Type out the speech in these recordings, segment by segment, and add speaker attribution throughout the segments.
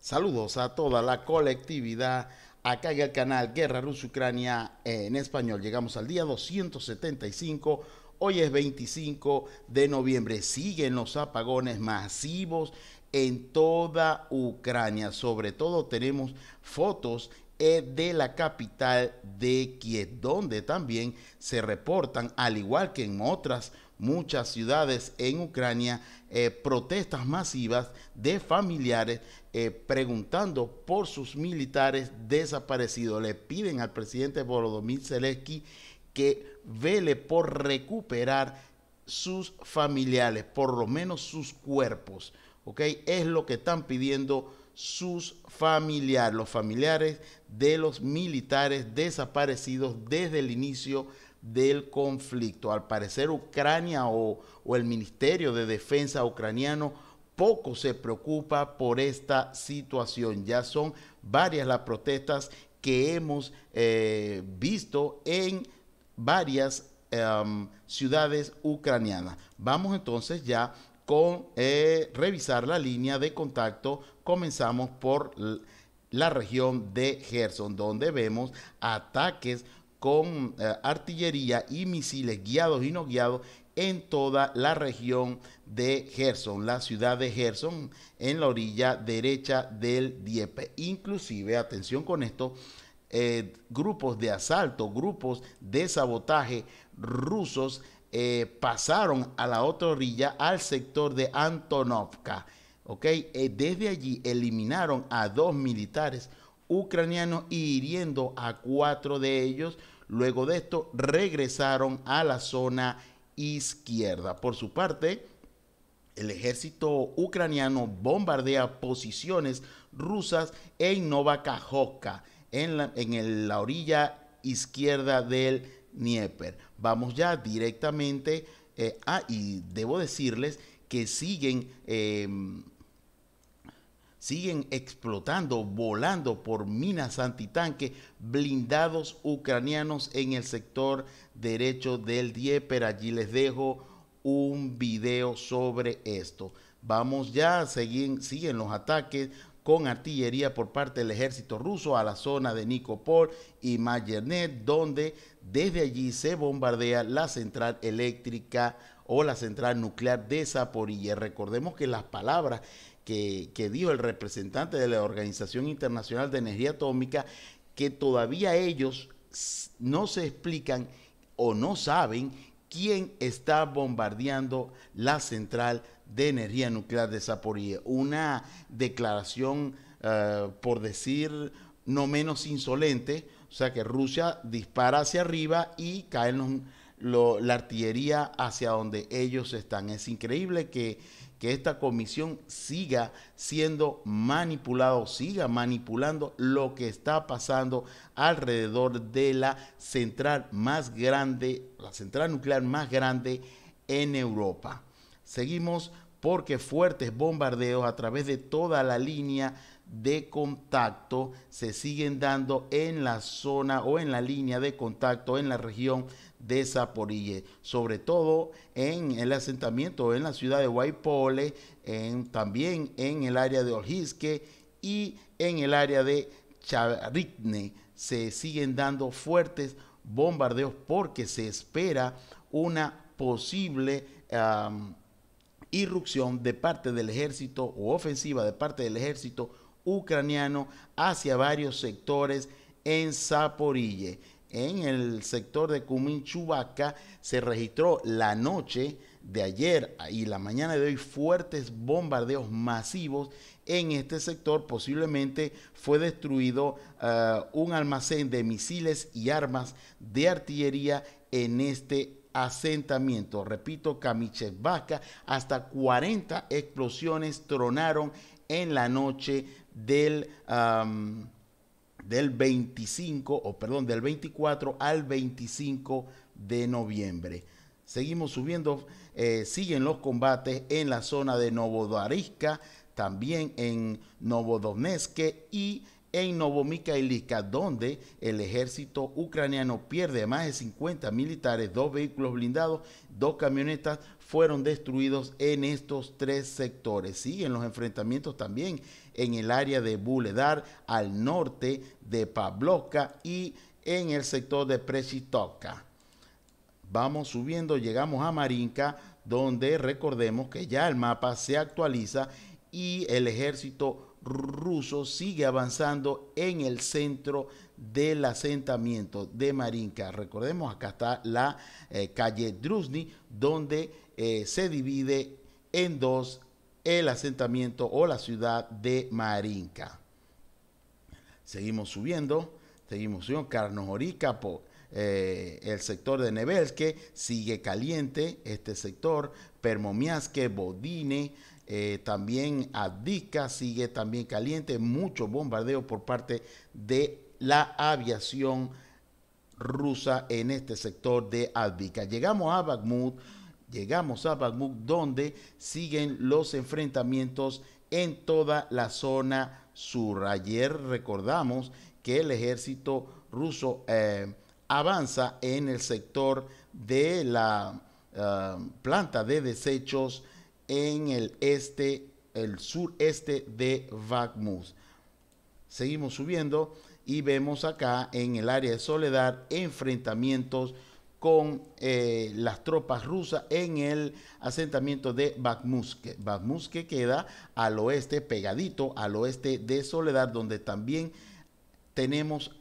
Speaker 1: Saludos a toda la colectividad. Acá en el canal Guerra Rusia-Ucrania eh, en español. Llegamos al día 275. Hoy es 25 de noviembre. Siguen los apagones masivos en toda Ucrania. Sobre todo tenemos fotos eh, de la capital de Kiev, donde también se reportan, al igual que en otras muchas ciudades en Ucrania, eh, protestas masivas de familiares eh, preguntando por sus militares desaparecidos. Le piden al presidente Volodymyr Zelensky que vele por recuperar sus familiares, por lo menos sus cuerpos. ¿ok? Es lo que están pidiendo sus familiares, los familiares de los militares desaparecidos desde el inicio del conflicto. Al parecer Ucrania o, el Ministerio de Defensa ucraniano poco se preocupa por esta situación. Ya son varias las protestas que hemos eh, visto en varias em, ciudades ucranianas. Vamos entonces ya con eh, revisar la línea de contacto. Comenzamos por la región de Gerson, donde vemos ataques con eh, artillería y misiles guiados y no guiados en toda la región de Gerson, la ciudad de Gerson, en la orilla derecha del Dieppe. Inclusive, atención con esto, eh, grupos de asalto, grupos de sabotaje rusos eh, pasaron a la otra orilla, al sector de Antonovka. desde allí eliminaron a dos militares Ucraniano y hiriendo a cuatro de ellos. Luego de esto regresaron a la zona izquierda. Por su parte, el ejército ucraniano bombardea posiciones rusas en Novakajovka, en, la, en la orilla izquierda del Dnieper. Vamos ya directamente eh, a, ah, y debo decirles que siguen em, siguen explotando, volando por minas antitanque blindados ucranianos en el sector derecho del Dieper. Allí les dejo un video sobre esto. Vamos ya, siguen, siguen los ataques con artillería por parte del ejército ruso a la zona de Nikopol y Mayernet donde desde allí se bombardea la central eléctrica o la central nuclear de Zaporilla. Recordemos que las palabras que, dijo el representante de la Organización Internacional de Energía Atómica, que todavía ellos no se explican o no saben quién está bombardeando la central de energía nuclear de Zaporilla. Una declaración, eh, por decir, no menos insolente, o sea que Rusia dispara hacia arriba y cae la artillería hacia donde ellos están. Es increíble que que esta comisión siga siendo manipulado, siga manipulando lo que está pasando alrededor de la central más grande, la central nuclear más grande en Europa. Seguimos porque fuertes bombardeos a través de toda la línea de contacto se siguen dando en la zona o en la línea de contacto en la región de Zaporille, sobre todo en el asentamiento en la ciudad de Guaypole, también en el área de Oljisque y en el área de Charitne, se siguen dando fuertes bombardeos porque se espera una posible irrupción de parte del ejército o ofensiva de parte del ejército ucraniano hacia varios sectores en Zaporille. En el sector de Kuminchubaca se registró la noche de ayer y la mañana de hoy fuertes bombardeos masivos en este sector. Posiblemente fue destruido eh, un almacén de misiles y armas de artillería en este asentamiento. Repito, Kamichevaka, hasta 40 explosiones tronaron en la noche del, del 25, o perdón, del 24 al 25 de noviembre. Seguimos subiendo, eh, siguen los combates en la zona de Novodariska, también en Novodonetsk y en Novomika Novomikailika, donde el ejército ucraniano pierde más de 50 militares, dos vehículos blindados, dos camionetas fueron destruidos en estos tres sectores. en los enfrentamientos también en el área de Buledar, al norte de Pavlovka y en el sector de Preshitovka. Vamos subiendo, llegamos a Marinka, donde recordemos que ya el mapa se actualiza y el ejército ruso sigue avanzando en el centro del asentamiento de Marinka. Recordemos, acá está la eh, calle Druzny, donde eh, se divide en dos el asentamiento o la ciudad de Marinka. Seguimos subiendo, seguimos subiendo. Carnojorica, eh, el sector de Nebelske sigue caliente, este sector, Permomiaske, Bodine, eh, también Adica sigue también caliente, mucho bombardeo por parte de la aviación rusa en este sector de Advika. Llegamos a Bakhmut, llegamos a Bakhmut donde siguen los enfrentamientos en toda la zona sur. Ayer recordamos que el ejército ruso eh, avanza en el sector de la eh, planta de desechos en el este, el sureste de Bakhmut. Seguimos subiendo y vemos acá en el área de Soledad enfrentamientos con eh, las tropas rusas en el asentamiento de Bakhmut. Bakhmut que queda al oeste, pegadito al oeste de Soledad, donde también tenemos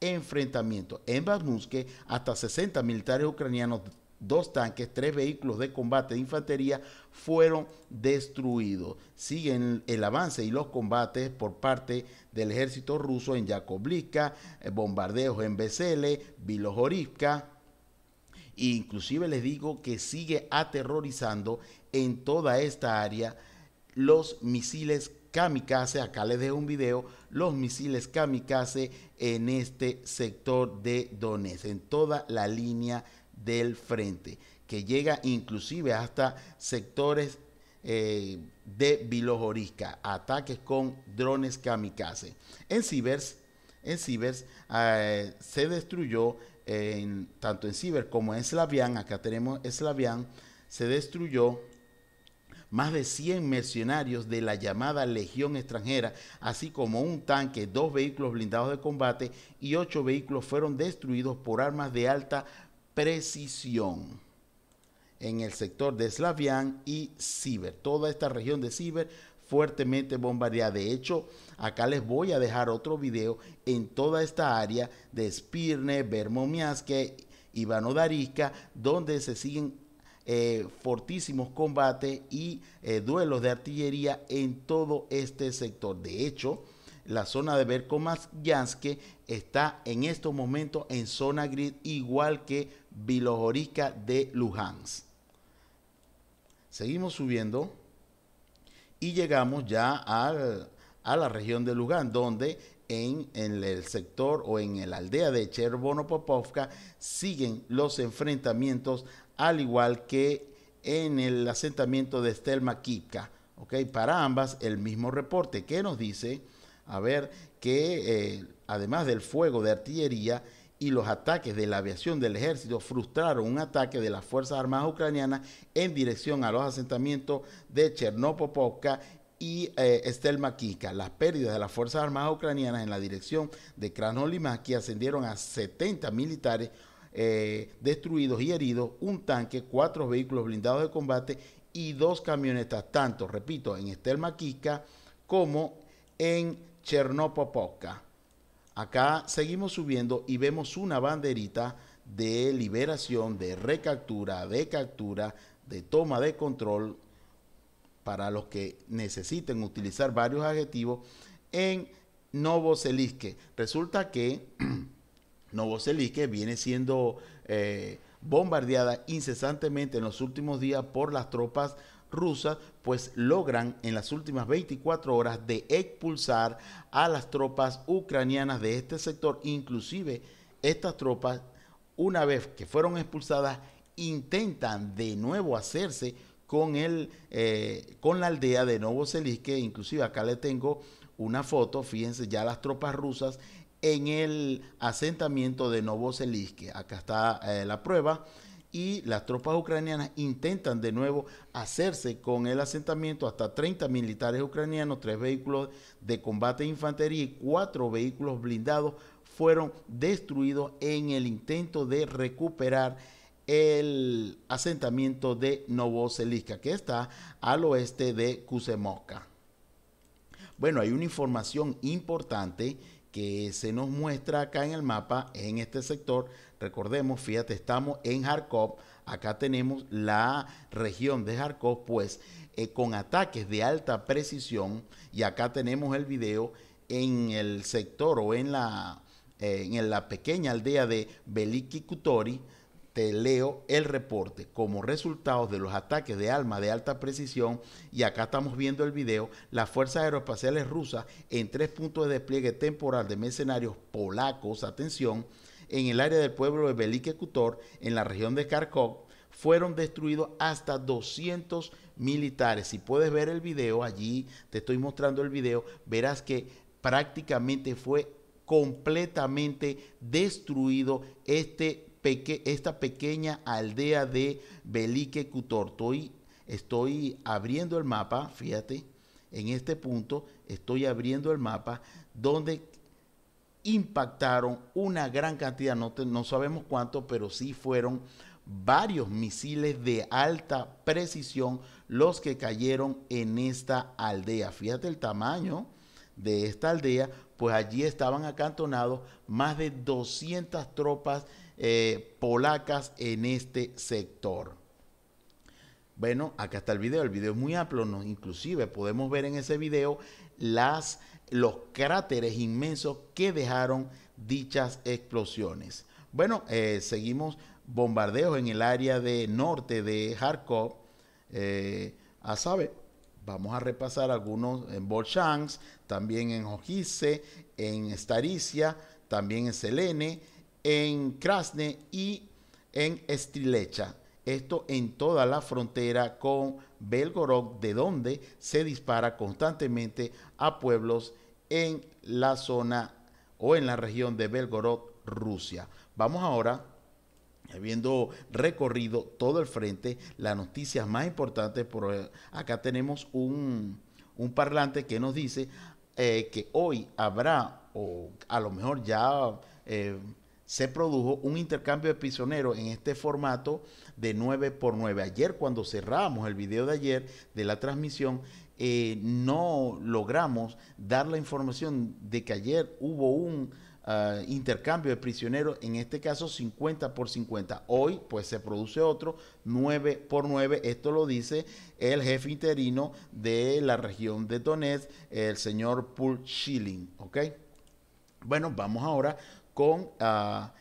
Speaker 1: enfrentamiento en Bakhmut, hasta 60 militares ucranianos dos tanques, tres vehículos de combate de infantería fueron destruidos. Siguen el avance y los combates por parte del ejército ruso en Yakovlivka, eh, bombardeos en Vesele, Vilojorivka. inclusive les digo que sigue aterrorizando en toda esta área los misiles kamikaze, acá les dejo un video, los misiles kamikaze en este sector de Donetsk, en toda la línea del frente, que llega inclusive hasta sectores eh, de Vilojorisca, ataques con drones kamikaze. En Cibers, en Cibers eh, se destruyó, en, tanto en Cibers como en Slavian, acá tenemos Slavian, se destruyó más de 100 mercenarios de la llamada Legión extranjera, así como un tanque, dos vehículos blindados de combate y ocho vehículos fueron destruidos por armas de alta precisión en el sector de Slavián y Ciber. Toda esta región de Ciber fuertemente bombardeada. De hecho, acá les voy a dejar otro video en toda esta área de Spirne, Bermomiaske, dariska donde se siguen eh, fortísimos combates y eh, duelos de artillería en todo este sector. De hecho, la zona de Berkomayanske está en estos momentos en zona grid igual que Vilojorica de Luján Seguimos subiendo y llegamos ya a la región de Luján donde en, el sector o en la aldea de cherbono siguen los enfrentamientos, al igual que en el asentamiento de Estelma Kipka. ¿okay? Para ambas, el mismo reporte que nos dice, a ver, que eh, además del fuego de artillería, y los ataques de la aviación del ejército frustraron un ataque de las Fuerzas Armadas Ucranianas en dirección a los asentamientos de Chernopopovka y Estelmaquika. Eh, las pérdidas de las Fuerzas Armadas Ucranianas en la dirección de que ascendieron a 70 militares eh, destruidos y heridos, un tanque, cuatro vehículos blindados de combate y dos camionetas, tanto, repito, en Estelmaquika como en Chernopopovka. Acá seguimos subiendo y vemos una banderita de liberación, de recaptura, de captura, de toma de control para los que necesiten utilizar varios adjetivos en Novoseliske. Resulta que Novoseliske viene siendo eh, bombardeada incesantemente en los últimos días por las tropas rusas pues logran en las últimas 24 horas de expulsar a las tropas ucranianas de este sector. Inclusive estas tropas, una vez que fueron expulsadas, intentan de nuevo hacerse con, el, eh, con la aldea de Novoseliske. Inclusive acá le tengo una foto, fíjense ya las tropas rusas en el asentamiento de Novoseliske. Acá está eh, la prueba y las tropas ucranianas intentan de nuevo hacerse con el asentamiento hasta 30 militares ucranianos, tres vehículos de combate de infantería y cuatro vehículos blindados fueron destruidos en el intento de recuperar el asentamiento de Novoseliska, que está al oeste de Kuzemovka. Bueno, hay una información importante que se nos muestra acá en el mapa, en este sector Recordemos, fíjate, estamos en Jarkov acá tenemos la región de Jarkov pues eh, con ataques de alta precisión, y acá tenemos el video en el sector o en la, eh, en la pequeña aldea de Beliki Kutori, te leo el reporte como resultados de los ataques de alma de alta precisión y acá estamos viendo el video, las fuerzas aeroespaciales rusas en tres puntos de despliegue temporal de mercenarios polacos, atención, en el área del pueblo de Belique Cutor, en la región de Kharkov, fueron destruidos hasta 200 militares. Si puedes ver el video, allí te estoy mostrando el video, verás que prácticamente fue completamente destruido este esta pequeña aldea de Belique Cutor. Estoy, estoy abriendo el mapa, fíjate, en este punto estoy abriendo el mapa donde impactaron una gran cantidad, no, sabemos cuánto, pero sí fueron varios misiles de alta precisión los que cayeron en esta aldea. Fíjate el tamaño de esta aldea, pues allí estaban acantonados más de 200 tropas eh, polacas en este sector. Bueno, acá está el video, el video es muy amplio, inclusive podemos ver en ese video las los cráteres inmensos que dejaron dichas explosiones. Bueno, eh, seguimos bombardeos en el área de norte de Kharkov. Eh, vamos a repasar algunos en Bolshansk, también en Ojice, en Staricia, también en Selene, en Krasne y en Strilecha. Esto en toda la frontera con Belgorod, de donde se dispara constantemente a pueblos en la zona o en la región de Belgorod, Rusia. Vamos ahora habiendo recorrido todo el frente, las noticias más importantes, por, eh, acá tenemos un, parlante que nos dice eh, que hoy habrá, o a lo mejor ya eh, se produjo un intercambio de prisioneros en este formato de 9 x 9. Ayer cuando cerramos el video de ayer de la transmisión, eh, no logramos dar la información de que ayer hubo un ah, intercambio de prisioneros, en este caso 50 por 50. Hoy pues se produce otro 9 por 9. Esto lo dice el jefe interino de la región de Donetsk, el señor Paul Schilling. ¿ok? Bueno, vamos ahora con ah,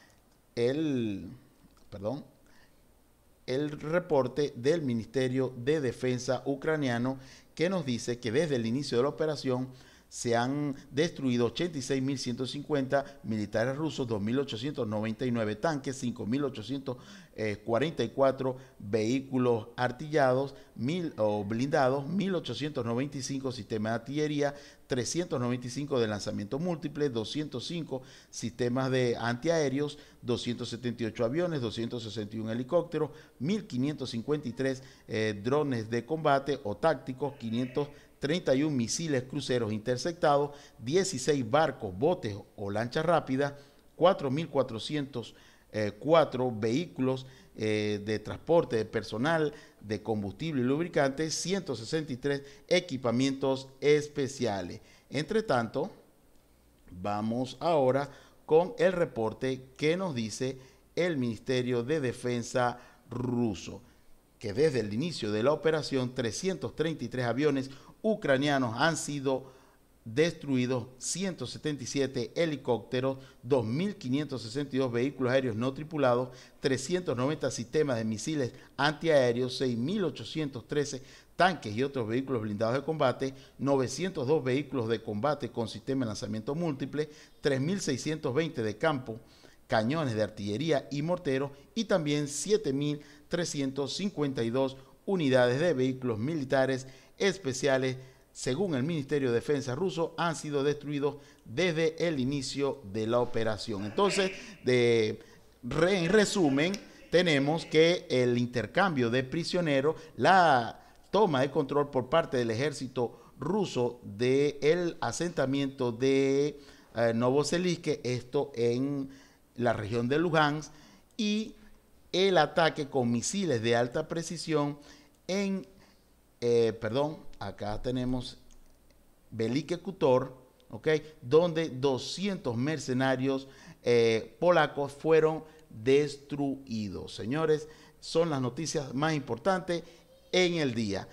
Speaker 1: el... Perdón, el reporte del Ministerio de Defensa ucraniano que nos dice que desde el inicio de la operación se han destruido 86.150 militares rusos, 2.899 tanques, 5.844 vehículos artillados o blindados, 1.895 sistemas de artillería, 395 de lanzamiento múltiple, 205 sistemas de antiaéreos, 278 aviones, 261 helicópteros, 1.553 eh, drones de combate o tácticos, 500 31 misiles cruceros interceptados, 16 barcos, botes o lanchas rápidas, 4.404 vehículos eh, de transporte de personal, de combustible y lubricante, 163 equipamientos especiales. Entre tanto, vamos ahora con el reporte que nos dice el Ministerio de Defensa ruso, que desde el inicio de la operación 333 aviones ucranianos han sido destruidos 177 helicópteros, 2.562 vehículos aéreos no tripulados, 390 sistemas de misiles antiaéreos, 6.813 tanques y otros vehículos blindados de combate, 902 vehículos de combate con sistema de lanzamiento múltiple, 3.620 de campo, cañones de artillería y morteros y también 7.352 unidades de vehículos militares especiales, según el Ministerio de Defensa ruso, han sido destruidos desde el inicio de la operación. Entonces, de, en resumen, tenemos que el intercambio de prisioneros, la toma de control por parte del ejército ruso del asentamiento de eh, Novoselisk, esto en la región de Lugansk, y el ataque con misiles de alta precisión en eh, perdón, acá tenemos Belique Cutor, ¿ok? Donde 200 mercenarios eh, polacos fueron destruidos. Señores, son las noticias más importantes en el día.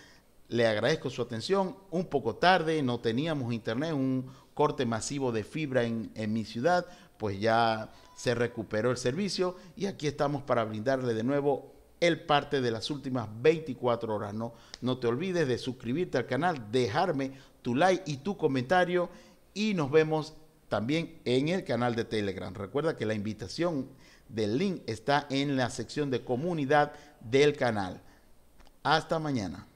Speaker 1: Le agradezco su atención. Un poco tarde, no teníamos internet, un corte masivo de fibra en, en mi ciudad, pues ya se recuperó el servicio y aquí estamos para brindarle de nuevo el parte de las últimas 24 horas. No, no te olvides de suscribirte al canal, dejarme tu like y tu comentario y nos vemos también en el canal de Telegram. Recuerda que la invitación del link está en la sección de comunidad del canal. Hasta mañana.